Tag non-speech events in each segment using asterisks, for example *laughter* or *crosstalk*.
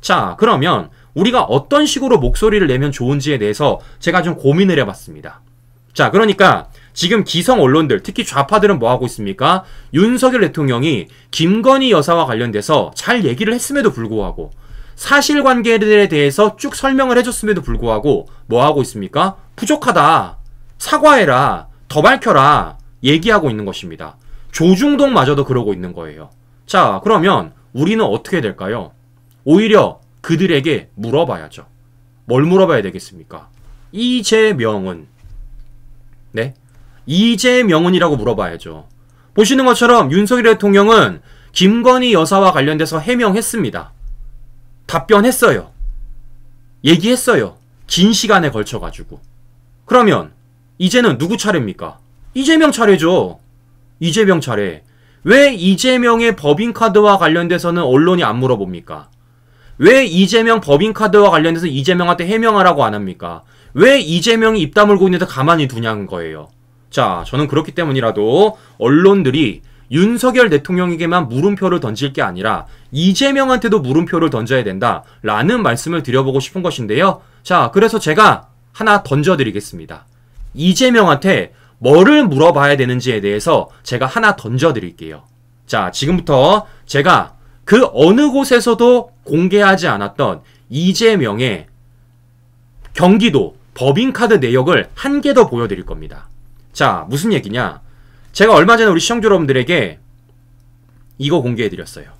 자, 그러면 우리가 어떤 식으로 목소리를 내면 좋은지에 대해서 제가 좀 고민을 해봤습니다. 자, 그러니까 지금 기성 언론들, 특히 좌파들은 뭐 하고 있습니까? 윤석열 대통령이 김건희 여사와 관련돼서 잘 얘기를 했음에도 불구하고 사실관계들에 대해서 쭉 설명을 해줬음에도 불구하고 뭐 하고 있습니까? 부족하다. 사과해라. 더 밝혀라. 얘기하고 있는 것입니다. 조중동마저도 그러고 있는 거예요. 자, 그러면 우리는 어떻게 될까요? 오히려 그들에게 물어봐야죠. 뭘 물어봐야 되겠습니까? 이재명은 네 이재명은이라고 물어봐야죠. 보시는 것처럼 윤석열 대통령은 김건희 여사와 관련돼서 해명했습니다. 답변했어요. 얘기했어요. 긴 시간에 걸쳐가지고. 그러면 이제는 누구 차례입니까? 이재명 차례죠. 이재명 차례. 왜 이재명의 법인카드와 관련돼서는 언론이 안 물어봅니까? 왜 이재명 법인카드와 관련해서 이재명한테 해명하라고 안 합니까? 왜 이재명이 입 다물고 있는데 가만히 두냐는 거예요. 자, 저는 그렇기 때문이라도 언론들이 윤석열 대통령에게만 물음표를 던질 게 아니라 이재명한테도 물음표를 던져야 된다 라는 말씀을 드려보고 싶은 것인데요. 자, 그래서 제가 하나 던져드리겠습니다. 이재명한테 뭐를 물어봐야 되는지에 대해서 제가 하나 던져드릴게요. 자, 지금부터 제가 그 어느 곳에서도 공개하지 않았던 이재명의 경기도 법인카드 내역을 한 개 더 보여드릴 겁니다. 자, 무슨 얘기냐? 제가 얼마 전에 우리 시청자 여러분들에게 이거 공개해드렸어요.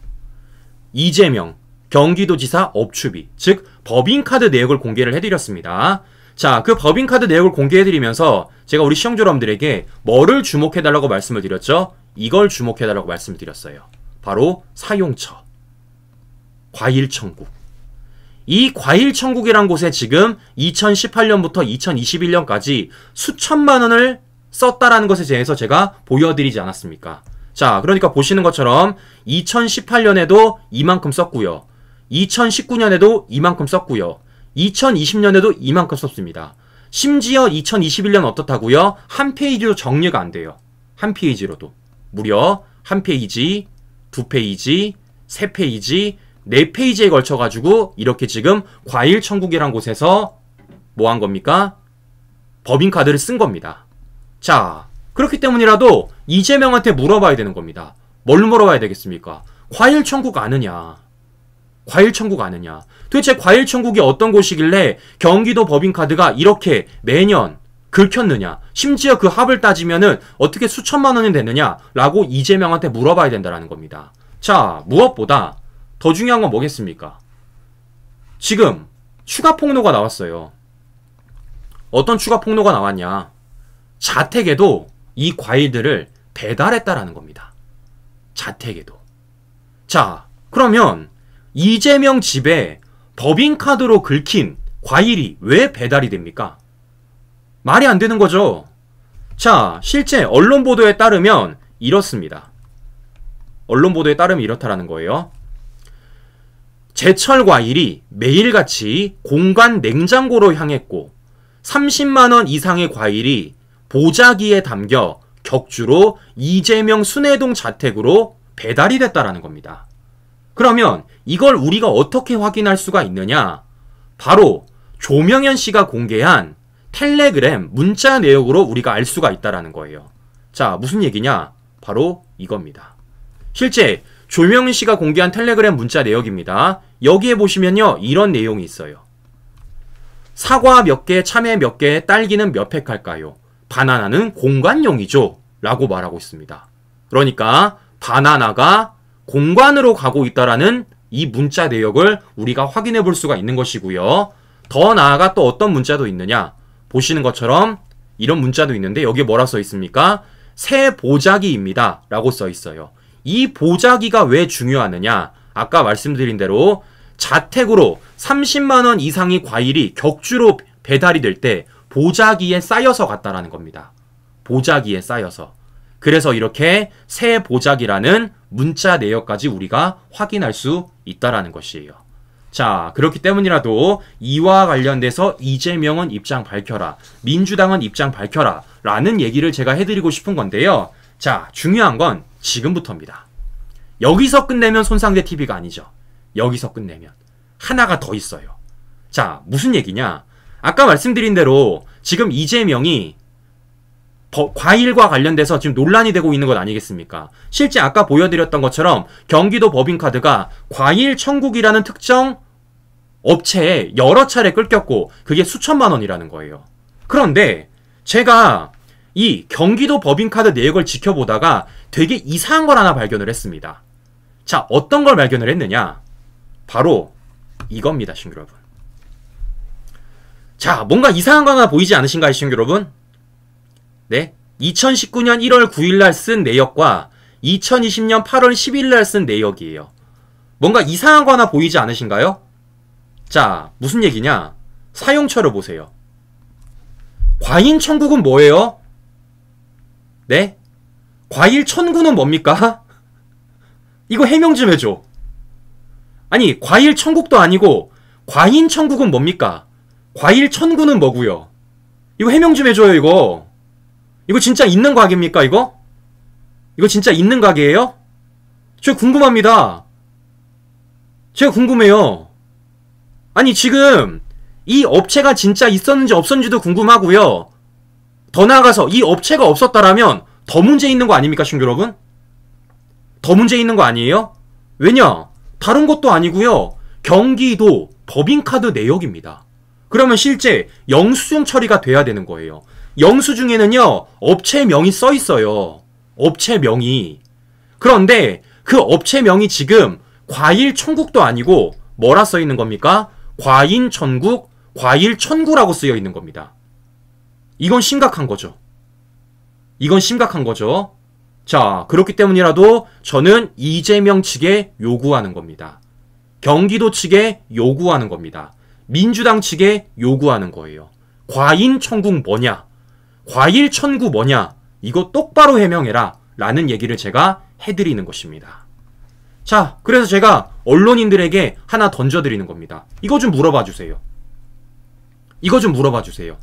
이재명 경기도지사 업추비, 즉 법인카드 내역을 공개를 해드렸습니다. 자, 그 법인카드 내역을 공개해드리면서 제가 우리 시청자 여러분들에게 뭐를 주목해달라고 말씀을 드렸죠? 이걸 주목해달라고 말씀을 드렸어요. 바로 사용처, 과일천국. 이 과일천국이란 곳에 지금 2018년부터 2021년까지 수천만 원을 썼다라는 것에 대해서 제가 보여드리지 않았습니까? 자, 그러니까 보시는 것처럼 2018년에도 이만큼 썼고요. 2019년에도 이만큼 썼고요. 2020년에도 이만큼 썼습니다. 심지어 2021년 어떻다고요? 한 페이지로 정리가 안 돼요. 한 페이지로도. 무려 한 페이지 두 페이지, 세 페이지, 네 페이지에 걸쳐 가지고 이렇게 지금 과일 천국이란 곳에서 뭐한 겁니까? 법인 카드를 쓴 겁니다. 자, 그렇기 때문이라도 이재명한테 물어봐야 되는 겁니다. 뭘 물어봐야 되겠습니까? 과일 천국 아느냐? 과일 천국 아느냐? 도대체 과일 천국이 어떤 곳이길래 경기도 법인 카드가 이렇게 매년 긁혔느냐 심지어 그 합을 따지면은 어떻게 수천만 원이 되느냐라고 이재명한테 물어봐야 된다라는 겁니다. 자 무엇보다 더 중요한 건 뭐겠습니까? 지금 추가 폭로가 나왔어요. 어떤 추가 폭로가 나왔냐? 자택에도 이 과일들을 배달했다라는 겁니다. 자택에도. 자, 그러면 이재명 집에 법인카드로 긁힌 과일이 왜 배달이 됩니까? 말이 안 되는 거죠. 자, 실제 언론 보도에 따르면 이렇습니다. 언론 보도에 따르면 이렇다라는 거예요. 제철 과일이 매일같이 공간 냉장고로 향했고 30만원 이상의 과일이 보자기에 담겨 격주로 이재명 순회동 자택으로 배달이 됐다라는 겁니다. 그러면 이걸 우리가 어떻게 확인할 수가 있느냐? 바로 조명현 씨가 공개한 텔레그램 문자 내역으로 우리가 알 수가 있다라는 거예요. 자, 무슨 얘기냐? 바로 이겁니다. 실제 조명희 씨가 공개한 텔레그램 문자 내역입니다. 여기에 보시면요. 이런 내용이 있어요. 사과 몇 개, 참외 몇 개, 딸기는 몇 팩 할까요? 바나나는 공간용이죠. 라고 말하고 있습니다. 그러니까 바나나가 공간으로 가고 있다라는 이 문자 내역을 우리가 확인해 볼 수가 있는 것이고요. 더 나아가 또 어떤 문자도 있느냐? 보시는 것처럼 이런 문자도 있는데 여기에 뭐라 써 있습니까? 새 보자기입니다. 라고 써 있어요. 이 보자기가 왜 중요하느냐? 아까 말씀드린 대로 자택으로 30만원 이상의 과일이 격주로 배달이 될 때 보자기에 쌓여서 갔다라는 겁니다. 보자기에 쌓여서. 그래서 이렇게 새 보자기라는 문자 내역까지 우리가 확인할 수 있다라는 것이에요. 자, 그렇기 때문이라도 이와 관련돼서 이재명은 입장 밝혀라. 민주당은 입장 밝혀라. 라는 얘기를 제가 해드리고 싶은 건데요. 자, 중요한 건 지금부터입니다. 여기서 끝내면 손상대 TV가 아니죠. 여기서 끝내면. 하나가 더 있어요. 자, 무슨 얘기냐? 아까 말씀드린 대로 지금 이재명이 과일과 관련돼서 지금 논란이 되고 있는 것 아니겠습니까? 실제 아까 보여드렸던 것처럼 경기도 법인카드가 과일 천국이라는 특정 업체에 여러 차례 끌겼고 그게 수천만 원이라는 거예요. 그런데 제가 이 경기도 법인카드 내역을 지켜보다가 되게 이상한 걸 하나 발견을 했습니다. 자, 어떤 걸 발견을 했느냐? 바로 이겁니다, 신규 여러분. 자, 뭔가 이상한 거 하나 보이지 않으신가요, 신규 여러분? 네? 2019년 1월 9일 날 쓴 내역과 2020년 8월 10일 날 쓴 내역이에요. 뭔가 이상한 거 하나 보이지 않으신가요? 자, 무슨 얘기냐? 사용처를 보세요. 과잉 천국은 뭐예요? 네? 과일 천국은 뭡니까? *laughs* 이거 해명 좀 해줘. 아니, 과일 천국도 아니고 과인 천국은 뭡니까? 과일 천국은 뭐고요? 이거 해명 좀 해줘요, 이거. 이거 진짜 있는 가게입니까 이거? 이거 진짜 있는 가게예요? 저 궁금합니다. 제가 궁금해요. 아니 지금 이 업체가 진짜 있었는지 없었는지도 궁금하고요. 더 나아가서 이 업체가 없었다라면 더 문제 있는 거 아닙니까, 신규 여러분? 더 문제 있는 거 아니에요? 왜냐? 다른 것도 아니고요. 경기도 법인카드 내역입니다. 그러면 실제 영수증 처리가 돼야 되는 거예요. 영수증에는요, 업체명이 써 있어요. 업체명이. 그런데 그 업체명이 지금 과일 천국도 아니고 뭐라 써 있는 겁니까? 과인 천국, 과일 천구라고 쓰여 있는 겁니다. 이건 심각한 거죠. 이건 심각한 거죠. 자, 그렇기 때문이라도 저는 이재명 측에 요구하는 겁니다. 경기도 측에 요구하는 겁니다. 민주당 측에 요구하는 거예요. 과인 천국 뭐냐? 과일 천구 뭐냐? 이거 똑바로 해명해라. 라는 얘기를 제가 해드리는 것입니다. 자, 그래서 제가 언론인들에게 하나 던져드리는 겁니다. 이거 좀 물어봐 주세요. 이거 좀 물어봐 주세요.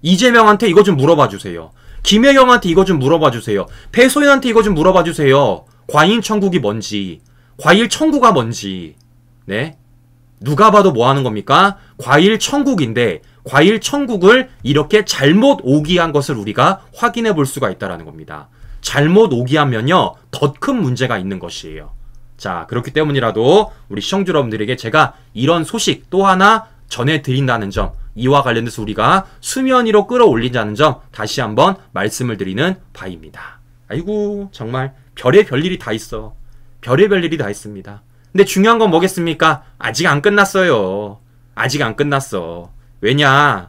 이재명한테 이거 좀 물어봐 주세요. 김혜영한테 이거 좀 물어봐 주세요. 배소연한테 이거 좀 물어봐 주세요. 과일 천국이 뭔지, 과일 천국가 뭔지, 네? 누가 봐도 뭐 하는 겁니까? 과일 천국인데 과일 천국을 이렇게 잘못 오기한 것을 우리가 확인해 볼 수가 있다라는 겁니다. 잘못 오기하면요 더 큰 문제가 있는 것이에요. 자 그렇기 때문이라도 우리 시청자 여러분들에게 제가 이런 소식 또 하나 전해드린다는 점 이와 관련해서 우리가 수면 위로 끌어올린다는 점 다시 한번 말씀을 드리는 바입니다. 아이고 정말 별의 별일이 다 있어. 별의 별일이 다 있습니다. 근데 중요한 건 뭐겠습니까? 아직 안 끝났어요. 아직 안 끝났어. 왜냐?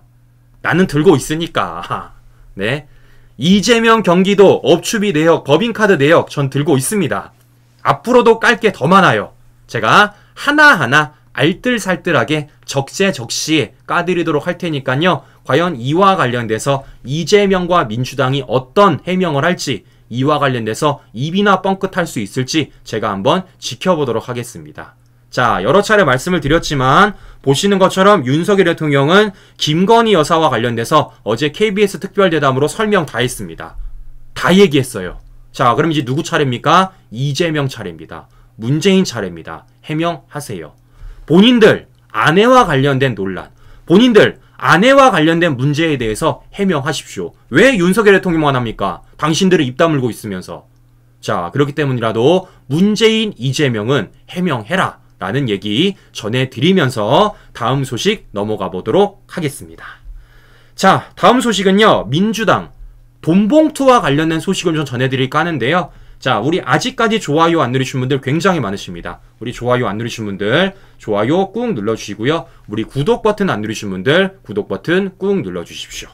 나는 들고 있으니까. *laughs* 네. 이재명 경기도 업추비 내역, 법인카드 내역 전 들고 있습니다. 앞으로도 깔게 더 많아요. 제가 하나하나 알뜰살뜰하게 적재적시 까드리도록 할 테니까요. 과연 이와 관련돼서 이재명과 민주당이 어떤 해명을 할지 이와 관련돼서 입이나 뻥끗할 수 있을지 제가 한번 지켜보도록 하겠습니다. 자, 여러 차례 말씀을 드렸지만 보시는 것처럼 윤석열 대통령은 김건희 여사와 관련돼서 어제 KBS 특별대담으로 설명 다 했습니다. 다 얘기했어요. 자, 그럼 이제 누구 차례입니까? 이재명 차례입니다. 문재인 차례입니다. 해명하세요. 본인들 아내와 관련된 논란, 본인들 아내와 관련된 문제에 대해서 해명하십시오. 왜 윤석열 대통령만 합니까? 당신들을 입 다물고 있으면서. 자, 그렇기 때문이라도 문재인, 이재명은 해명해라. 라는 얘기 전해드리면서 다음 소식 넘어가 보도록 하겠습니다. 자, 다음 소식은요. 민주당 돈봉투와 관련된 소식을 좀 전해드릴까 하는데요. 자, 우리 아직까지 좋아요 안누르신 분들 굉장히 많으십니다. 우리 좋아요 안누르신 분들 좋아요 꾹 눌러주시고요. 우리 구독 버튼 안누르신 분들 구독 버튼 꾹 눌러주십시오.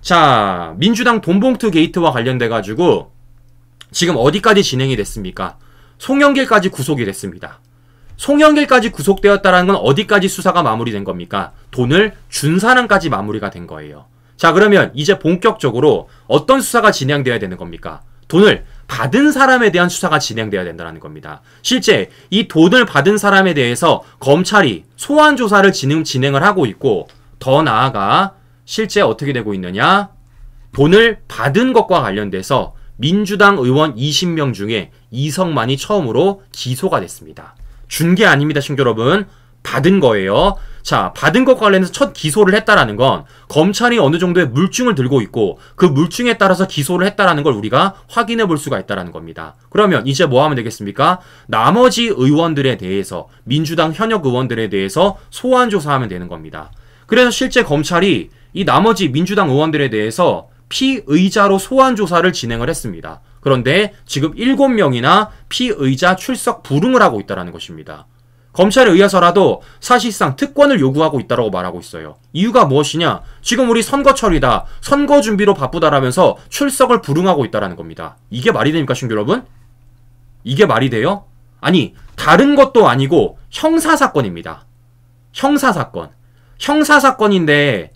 자, 민주당 돈봉투 게이트와 관련돼 가지고 지금 어디까지 진행이 됐습니까? 송영길까지 구속이 됐습니다. 송영길까지 구속되었다는 건 어디까지 수사가 마무리된 겁니까? 돈을 준 사람까지 마무리가 된 거예요. 자 그러면 이제 본격적으로 어떤 수사가 진행되어야 되는 겁니까? 돈을 받은 사람에 대한 수사가 진행되어야 된다는 겁니다. 실제 이 돈을 받은 사람에 대해서 검찰이 소환 조사를 진행, 진행을 하고 있고 더 나아가 실제 어떻게 되고 있느냐 돈을 받은 것과 관련돼서 민주당 의원 20명 중에 이성만이 처음으로 기소가 됐습니다. 준게 아닙니다, 친구 여러분. 받은 거예요. 자, 받은 것 관련해서 첫 기소를 했다라는 건 검찰이 어느 정도의 물증을 들고 있고 그 물증에 따라서 기소를 했다라는 걸 우리가 확인해 볼 수가 있다라는 겁니다. 그러면 이제 뭐 하면 되겠습니까? 나머지 의원들에 대해서 민주당 현역 의원들에 대해서 소환 조사하면 되는 겁니다. 그래서 실제 검찰이 이 나머지 민주당 의원들에 대해서 피의자로 소환 조사를 진행을 했습니다. 그런데 지금 7명이나 피의자 출석 불응을 하고 있다는 것입니다. 검찰에 의해서라도 사실상 특권을 요구하고 있다고 말하고 있어요. 이유가 무엇이냐? 지금 우리 선거철이다. 선거 준비로 바쁘다라면서 출석을 불응하고 있다는 겁니다. 이게 말이 됩니까, 신규 여러분? 이게 말이 돼요? 아니, 다른 것도 아니고 형사사건입니다. 형사사건. 형사사건인데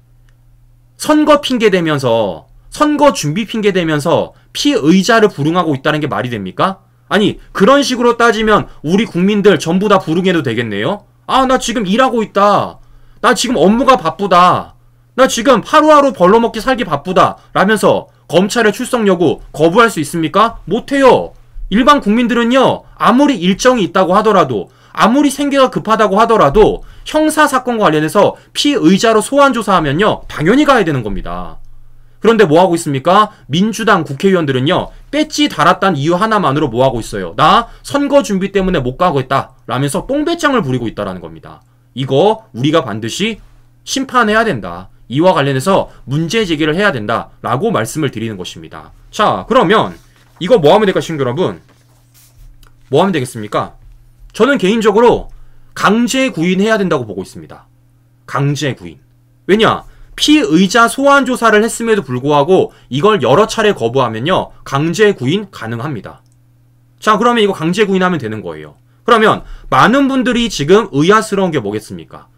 선거 핑계 대면서 선거 준비 핑계 대면서 피의자를 부릉하고 있다는 게 말이 됩니까? 아니 그런 식으로 따지면 우리 국민들 전부 다부릉해도 되겠네요. 아 나 지금 일하고 있다. 나 지금 업무가 바쁘다. 나 지금 하루하루 벌러먹기 살기 바쁘다. 라면서 검찰의 출석 여부 거부할 수 있습니까? 못해요. 일반 국민들은요, 아무리 일정이 있다고 하더라도, 아무리 생계가 급하다고 하더라도, 형사사건과 관련해서 피의자로 소환조사하면요, 당연히 가야 되는 겁니다. 그런데 뭐 하고 있습니까? 민주당 국회의원들은요. 배지 달았단 이유 하나만으로 뭐 하고 있어요? 나 선거 준비 때문에 못 가고 있다. 라면서 뽕배짱을 부리고 있다라는 겁니다. 이거 우리가 반드시 심판해야 된다. 이와 관련해서 문제 제기를 해야 된다. 라고 말씀을 드리는 것입니다. 자, 그러면 이거 뭐 하면 될까, 신규 여러분? 뭐 하면 되겠습니까? 저는 개인적으로 강제 구인해야 된다고 보고 있습니다. 강제 구인. 왜냐? 피의자 소환 조사를 했음에도 불구하고 이걸 여러 차례 거부하면요. 강제 구인 가능합니다. 자, 그러면 이거 강제 구인하면 되는 거예요. 그러면 많은 분들이 지금 의아스러운 게 뭐겠습니까?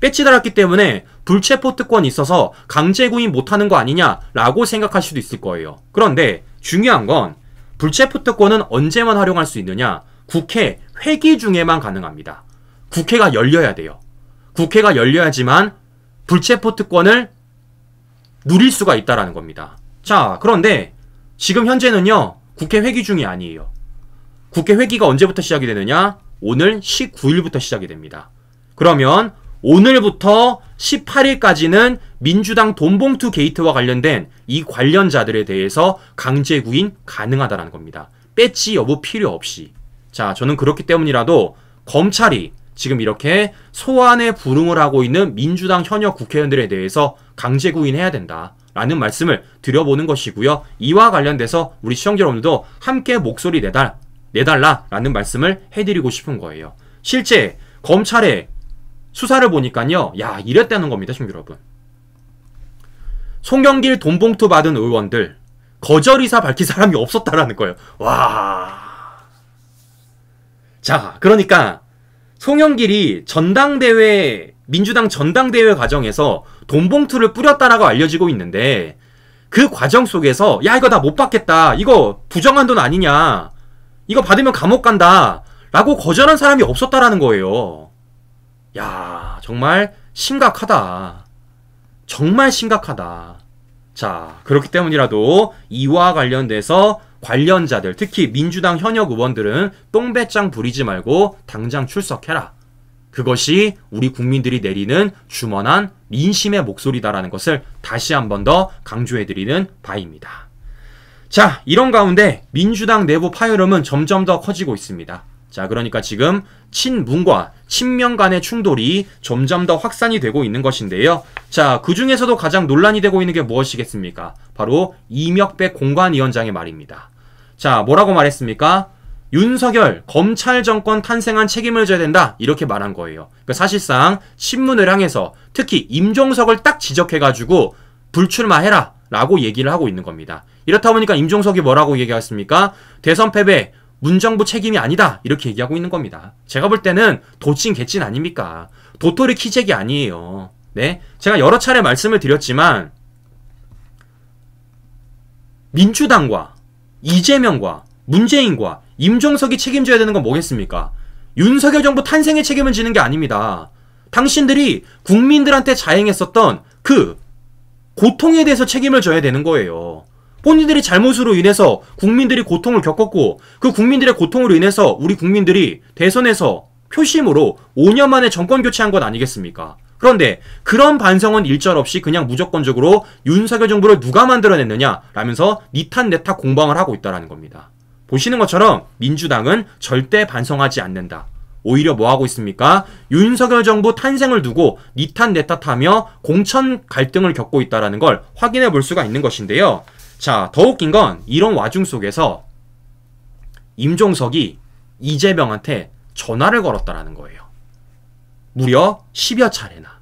뺏지 달았기 때문에 불체포 특권이 있어서 강제 구인 못하는 거 아니냐라고 생각할 수도 있을 거예요. 그런데 중요한 건 불체포 특권은 언제만 활용할 수 있느냐? 국회 회기 중에만 가능합니다. 국회가 열려야 돼요. 국회가 열려야지만 불체포 특권을 누릴 수가 있다라는 겁니다. 자, 그런데 지금 현재는요. 국회 회기 중이 아니에요. 국회 회기가 언제부터 시작이 되느냐? 오늘 19일부터 시작이 됩니다. 그러면 오늘부터 18일까지는 민주당 돈봉투 게이트와 관련된 이 관련자들에 대해서 강제 구인 가능하다라는 겁니다. 배지 여부 필요 없이. 자, 저는 그렇기 때문이라도 검찰이 지금 이렇게 소환에 불응을 하고 있는 민주당 현역 국회의원들에 대해서 강제 구인해야 된다. 라는 말씀을 드려보는 것이고요. 이와 관련돼서 우리 시청자 여러분도 함께 목소리 내달, 내달라라는 말씀을 해드리고 싶은 거예요. 실제 검찰의 수사를 보니까요. 야 이랬다는 겁니다. 시청자 여러분. 송경길 돈봉투 받은 의원들 거절 이사 밝힌 사람이 없었다라는 거예요. 와. 자, 그러니까 송영길이 전당대회 민주당 전당대회 과정에서 돈 봉투를 뿌렸다라고 알려지고 있는데 그 과정 속에서 야 이거 나 못 받겠다 이거 부정한 돈 아니냐 이거 받으면 감옥 간다 라고 거절한 사람이 없었다라는 거예요 야 정말 심각하다 정말 심각하다 자 그렇기 때문이라도 이와 관련돼서 관련자들 특히 민주당 현역 의원들은 똥배짱 부리지 말고 당장 출석해라. 그것이 우리 국민들이 내리는 주머한 민심의 목소리다라는 것을 다시 한 번 더 강조해드리는 바입니다. 자, 이런 가운데 민주당 내부 파열음은 점점 더 커지고 있습니다. 자, 그러니까 지금 친문과 친명 간의 충돌이 점점 더 확산이 되고 있는 것인데요. 자, 그 중에서도 가장 논란이 되고 있는 게 무엇이겠습니까? 바로 이명백 공관위원장의 말입니다. 자, 뭐라고 말했습니까? 윤석열 검찰 정권 탄생한 책임을 져야 된다 이렇게 말한 거예요. 그러니까 사실상 신문을 향해서 특히 임종석을 딱 지적해가지고 불출마해라 라고 얘기를 하고 있는 겁니다. 이렇다 보니까 임종석이 뭐라고 얘기했습니까? 대선 패배 문정부 책임이 아니다 이렇게 얘기하고 있는 겁니다. 제가 볼 때는 도찐 개찐 아닙니까? 도토리 키재기 아니에요. 네, 제가 여러 차례 말씀을 드렸지만 민주당과 이재명과 문재인과 임종석이 책임져야 되는 건 뭐겠습니까? 윤석열 정부 탄생의 책임을 지는 게 아닙니다. 당신들이 국민들한테 자행했었던 그 고통에 대해서 책임을 져야 되는 거예요. 본인들이 잘못으로 인해서 국민들이 고통을 겪었고 그 국민들의 고통으로 인해서 우리 국민들이 대선에서 표심으로 5년 만에 정권 교체한 것 아니겠습니까? 그런데 그런 반성은 일절 없이 그냥 무조건적으로 윤석열 정부를 누가 만들어냈느냐 라면서 니탄 내타 공방을 하고 있다라는 겁니다. 보시는 것처럼 민주당은 절대 반성하지 않는다. 오히려 뭐 하고 있습니까? 윤석열 정부 탄생을 두고 니탄 내타하며 공천 갈등을 겪고 있다라는 걸 확인해 볼 수가 있는 것인데요. 자, 더 웃긴 건 이런 와중 속에서 임종석이 이재명한테 전화를 걸었다라는 거예요. 무려 10여 차례나.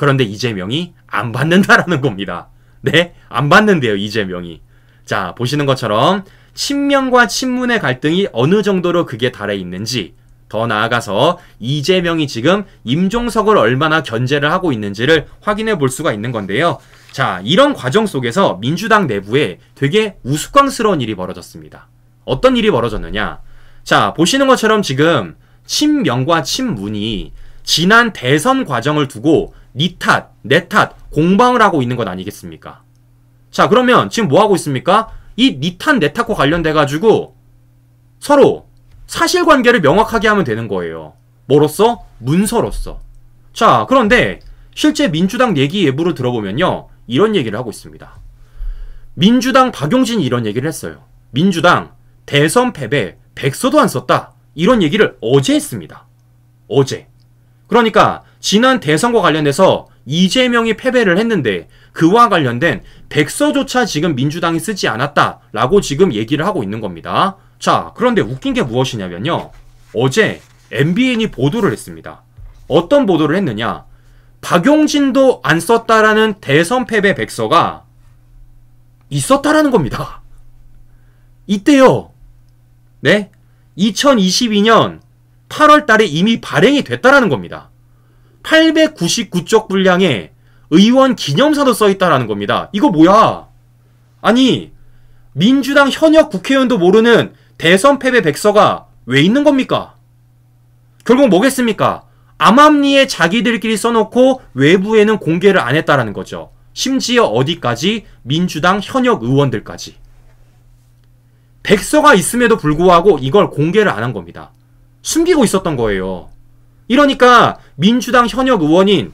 그런데 이재명이 안 받는다라는 겁니다. 네? 안 받는데요, 이재명이. 자, 보시는 것처럼 친명과 친문의 갈등이 어느 정도로 그게 달해 있는지 더 나아가서 이재명이 지금 임종석을 얼마나 견제를 하고 있는지를 확인해 볼 수가 있는 건데요. 자, 이런 과정 속에서 민주당 내부에 되게 우스꽝스러운 일이 벌어졌습니다. 어떤 일이 벌어졌느냐? 자, 보시는 것처럼 지금 친명과 친문이 지난 대선 과정을 두고 니 탓, 내 탓, 공방을 하고 있는 것 아니겠습니까? 자, 그러면 지금 뭐 하고 있습니까? 이 니 탓, 내 탓과 관련돼가지고 서로 사실관계를 명확하게 하면 되는 거예요. 뭐로써? 문서로써. 자, 그런데 실제 민주당 얘기 예부를 들어보면요. 이런 얘기를 하고 있습니다. 민주당 박용진이 이런 얘기를 했어요. 민주당 대선 패배 백서도 안 썼다. 이런 얘기를 어제 했습니다. 어제. 그러니까 지난 대선과 관련해서 이재명이 패배를 했는데 그와 관련된 백서조차 지금 민주당이 쓰지 않았다라고 지금 얘기를 하고 있는 겁니다. 자, 그런데 웃긴 게 무엇이냐면요. 어제 MBN이 보도를 했습니다. 어떤 보도를 했느냐? 박용진도 안 썼다라는 대선 패배 백서가 있었다라는 겁니다. 이때요. 네? 2022년 8월 달에 이미 발행이 됐다라는 겁니다. 899쪽 분량의 의원 기념사도 써있다라는 겁니다. 이거 뭐야? 아니 민주당 현역 국회의원도 모르는 대선 패배 백서가 왜 있는 겁니까? 결국 뭐겠습니까? 암암리에 자기들끼리 써놓고 외부에는 공개를 안 했다라는 거죠. 심지어 어디까지? 민주당 현역 의원들까지. 백서가 있음에도 불구하고 이걸 공개를 안 한 겁니다. 숨기고 있었던 거예요. 이러니까 민주당 현역 의원인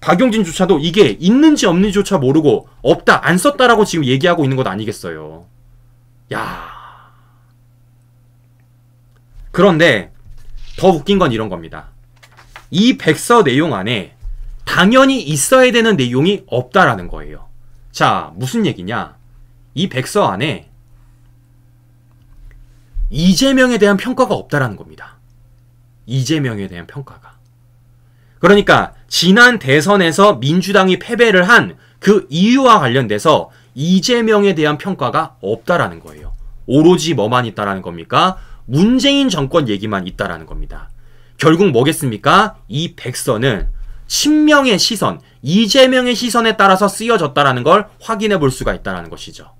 박용진조차도 이게 있는지 없는지조차 모르고 없다 안 썼다라고 지금 얘기하고 있는 것 아니겠어요. 야. 그런데 더 웃긴 건 이런 겁니다. 이 백서 내용 안에 당연히 있어야 되는 내용이 없다라는 거예요. 자, 무슨 얘기냐? 이 백서 안에 이재명에 대한 평가가 없다라는 겁니다. 이재명에 대한 평가가. 그러니까 지난 대선에서 민주당이 패배를 한 그 이유와 관련돼서 이재명에 대한 평가가 없다라는 거예요. 오로지 뭐만 있다라는 겁니까? 문재인 정권 얘기만 있다라는 겁니다. 결국 뭐겠습니까? 이 백서는 친명의 시선, 이재명의 시선에 따라서 쓰여졌다라는 걸 확인해 볼 수가 있다라는 것이죠.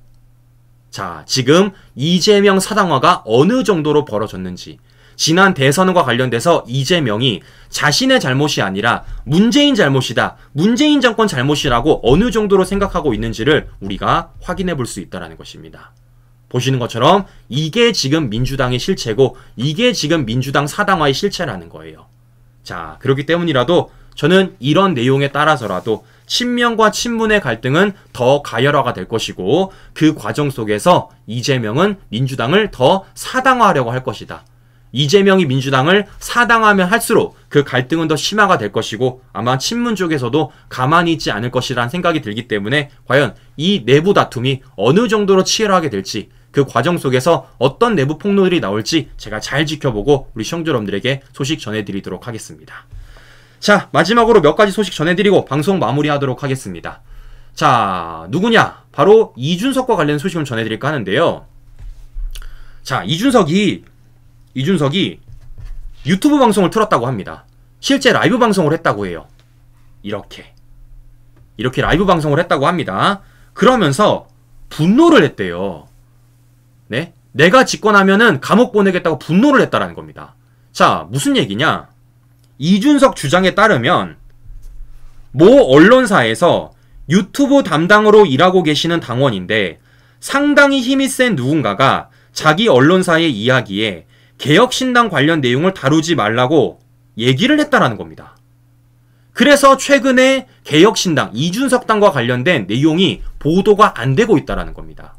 자, 지금 이재명 사당화가 어느 정도로 벌어졌는지 지난 대선과 관련돼서 이재명이 자신의 잘못이 아니라 문재인 잘못이다. 문재인 정권 잘못이라고 어느 정도로 생각하고 있는지를 우리가 확인해 볼 수있다는 것입니다. 보시는 것처럼 이게 지금 민주당의 실체고 이게 지금 민주당 사당화의 실체라는 거예요. 자, 그렇기 때문이라도 저는 이런 내용에 따라서라도 친명과 친문의 갈등은 더 가열화가 될 것이고 그 과정 속에서 이재명은 민주당을 더 사당화하려고 할 것이다. 이재명이 민주당을 사당하면 할수록 그 갈등은 더 심화가 될 것이고 아마 친문 쪽에서도 가만히 있지 않을 것이라는 생각이 들기 때문에 과연 이 내부 다툼이 어느 정도로 치열하게 될지 그 과정 속에서 어떤 내부 폭로들이 나올지 제가 잘 지켜보고 우리 시청자 여러분들에게 소식 전해드리도록 하겠습니다. 자 마지막으로 몇 가지 소식 전해드리고 방송 마무리하도록 하겠습니다. 자 누구냐 바로 이준석과 관련 소식을 전해드릴까 하는데요. 자 이준석이 이준석이 유튜브 방송을 틀었다고 합니다. 실제 라이브 방송을 했다고 해요. 이렇게. 이렇게 라이브 방송을 했다고 합니다. 그러면서 분노를 했대요. 네? 내가 집권하면은 감옥 보내겠다고 분노를 했다라는 겁니다. 자, 무슨 얘기냐? 이준석 주장에 따르면 모 언론사에서 유튜브 담당으로 일하고 계시는 당원인데 상당히 힘이 센 누군가가 자기 언론사의 이야기에 개혁신당 관련 내용을 다루지 말라고 얘기를 했다라는 겁니다. 그래서 최근에 개혁신당 이준석 당과 관련된 내용이 보도가 안 되고 있다라는 겁니다.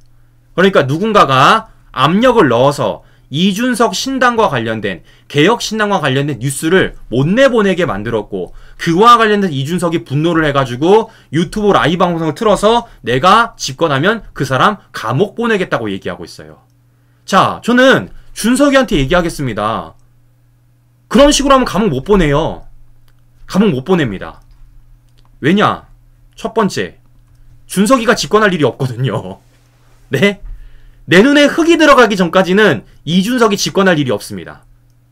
그러니까 누군가가 압력을 넣어서 이준석 신당과 관련된 개혁 신당과 관련된 뉴스를 못 내보내게 만들었고 그와 관련된 이준석이 분노를 해가지고 유튜브 라이 브 방송을 틀어서 내가 집권하면 그 사람 감옥 보내겠다고 얘기하고 있어요. 자, 저는 준석이한테 얘기하겠습니다. 그런 식으로 하면 감옥 못 보내요. 감옥 못 보냅니다. 왜냐? 첫 번째, 준석이가 집권할 일이 없거든요. *laughs* 네? 내 눈에 흙이 들어가기 전까지는 이준석이 집권할 일이 없습니다.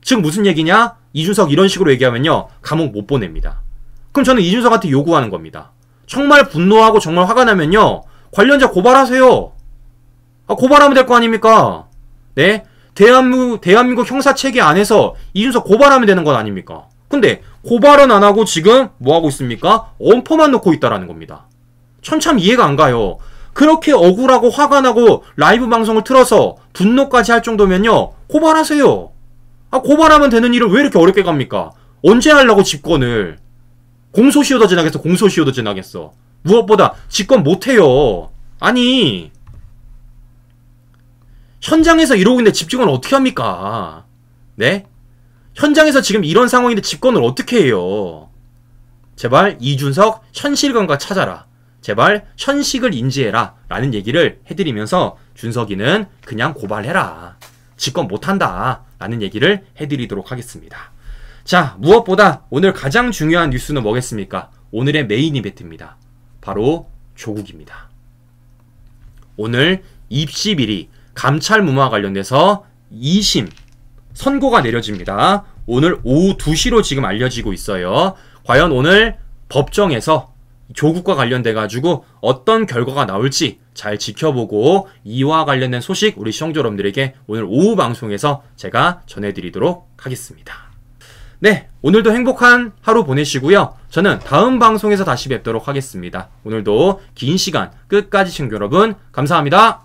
즉 무슨 얘기냐? 이준석 이런 식으로 얘기하면요. 감옥 못 보냅니다. 그럼 저는 이준석한테 요구하는 겁니다. 정말 분노하고 정말 화가 나면요. 관련자 고발하세요. 아, 고발하면 될 거 아닙니까? 네? 대한민국, 대한민국 형사체계 안에서 이준석 고발하면 되는 것 아닙니까? 근데 고발은 안 하고 지금 뭐 하고 있습니까? 엄포만 놓고 있다라는 겁니다. 천참 이해가 안 가요. 그렇게 억울하고 화가 나고 라이브 방송을 틀어서 분노까지 할 정도면요. 고발하세요. 아, 고발하면 되는 일을 왜 이렇게 어렵게 갑니까? 언제 하려고 집권을. 공소시효도 지나겠어, 공소시효도 지나겠어. 무엇보다 집권 못해요. 아니, 현장에서 이러고 있는데 집중을 어떻게 합니까? 네? 현장에서 지금 이런 상황인데 집권을 어떻게 해요? 제발 이준석 현실감과 찾아라. 제발 현식을 인지해라. 라는 얘기를 해드리면서 준석이는 그냥 고발해라. 집권 못한다. 라는 얘기를 해드리도록 하겠습니다. 자, 무엇보다 오늘 가장 중요한 뉴스는 뭐겠습니까? 오늘의 메인 이벤트입니다. 바로 조국입니다. 오늘 입시 비리, 감찰 무마 관련돼서 2심 선고가 내려집니다. 오늘 오후 2시로 지금 알려지고 있어요. 과연 오늘 법정에서 조국과 관련돼 가지고 어떤 결과가 나올지 잘 지켜보고 이와 관련된 소식 우리 시청자 여러분들에게 오늘 오후 방송에서 제가 전해드리도록 하겠습니다. 네, 오늘도 행복한 하루 보내시고요. 저는 다음 방송에서 다시 뵙도록 하겠습니다. 오늘도 긴 시간 끝까지 시청 여러분 감사합니다.